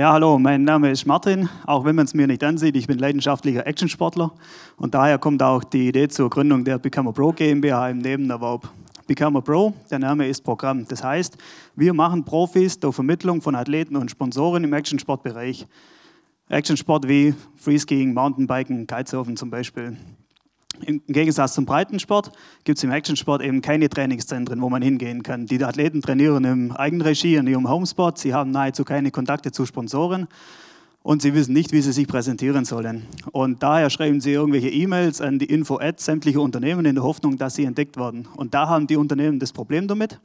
Ja, hallo, mein Name ist Martin. Auch wenn man es mir nicht ansieht, ich bin leidenschaftlicher Actionsportler und daher kommt auch die Idee zur Gründung der Become a Pro GmbH im Nebenerwerb. Become a Pro, der Name ist Programm. Das heißt, wir machen Profis durch Vermittlung von Athleten und Sponsoren im Actionsportbereich. Actionsport wie Freeskiing, Mountainbiken, Kitesurfen zum Beispiel. Im Gegensatz zum Breitensport gibt es im Actionsport eben keine Trainingszentren, wo man hingehen kann. Die Athleten trainieren im Eigenregie in ihrem Homespot. Sie haben nahezu keine Kontakte zu Sponsoren und sie wissen nicht, wie sie sich präsentieren sollen. Und daher schreiben sie irgendwelche E-Mails an die Info-Ad sämtlicher Unternehmen in der Hoffnung, dass sie entdeckt werden. Und da haben die Unternehmen das Problem damit,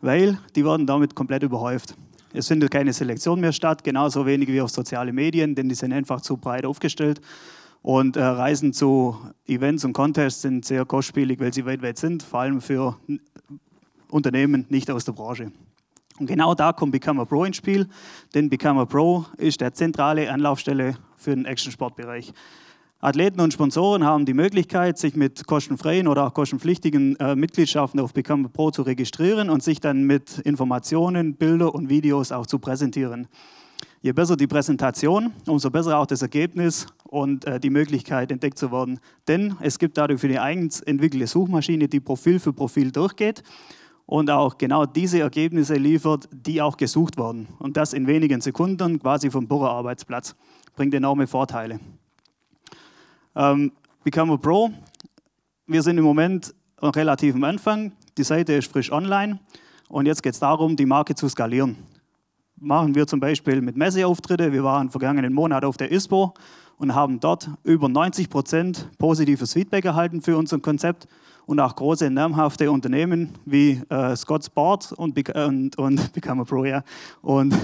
weil die werden damit komplett überhäuft. Es findet keine Selektion mehr statt, genauso wenig wie auf sozialen Medien, denn die sind einfach zu breit aufgestellt. Und äh, Reisen zu Events und Contests sind sehr kostspielig, weil sie weit weit sind, vor allem für Unternehmen nicht aus der Branche. Und genau da kommt Become a Pro ins Spiel, denn Become a Pro ist der zentrale Anlaufstelle für den Action-Sportbereich. Athleten und Sponsoren haben die Möglichkeit, sich mit kostenfreien oder auch kostenpflichtigen äh, Mitgliedschaften auf Become a Pro zu registrieren und sich dann mit Informationen, Bilder und Videos auch zu präsentieren. Je besser die Präsentation, umso besser auch das Ergebnis und äh, die Möglichkeit entdeckt zu werden. Denn es gibt dadurch für die eigens entwickelte Suchmaschine, die Profil für Profil durchgeht und auch genau diese Ergebnisse liefert, die auch gesucht wurden. Und das in wenigen Sekunden quasi vom Bohrerarbeitsplatz. Bringt enorme Vorteile. Ähm, Become a Pro. Wir sind im Moment relativ am Anfang. Die Seite ist frisch online. Und jetzt geht es darum, die Marke zu skalieren machen wir zum Beispiel mit Messeauftritte. Wir waren vergangenen Monat auf der ISPO und haben dort über 90 Prozent positives Feedback erhalten für unser Konzept und auch große namhafte Unternehmen wie äh, Scott Sports äh, und, und, und Become a Pro ja. und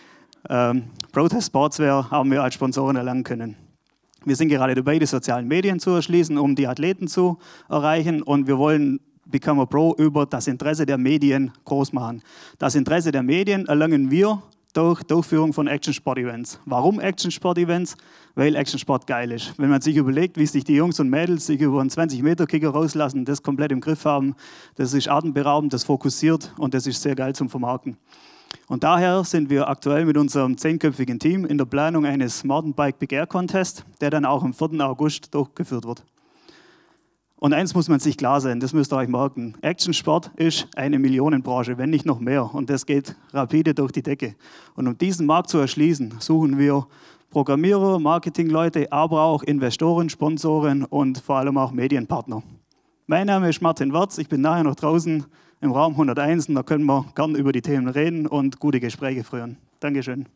ähm, Protest Sportswear haben wir als Sponsoren erlangen können. Wir sind gerade dabei, die sozialen Medien zu erschließen, um die Athleten zu erreichen und wir wollen Become a Pro über das Interesse der Medien groß machen. Das Interesse der Medien erlangen wir durch Durchführung von Action-Sport-Events. Warum Action-Sport-Events? Weil Action-Sport geil ist. Wenn man sich überlegt, wie sich die Jungs und Mädels sich über einen 20-Meter-Kicker rauslassen, das komplett im Griff haben, das ist atemberaubend, das fokussiert und das ist sehr geil zum Vermarkten. Und daher sind wir aktuell mit unserem zehnköpfigen Team in der Planung eines Mountainbike Big Air Contest, der dann auch am 4. August durchgeführt wird. Und eins muss man sich klar sein, das müsst ihr euch merken. Actionsport ist eine Millionenbranche, wenn nicht noch mehr. Und das geht rapide durch die Decke. Und um diesen Markt zu erschließen, suchen wir Programmierer, Marketingleute, aber auch Investoren, Sponsoren und vor allem auch Medienpartner. Mein Name ist Martin Wertz, ich bin nachher noch draußen im Raum 101 und da können wir gern über die Themen reden und gute Gespräche führen. Dankeschön.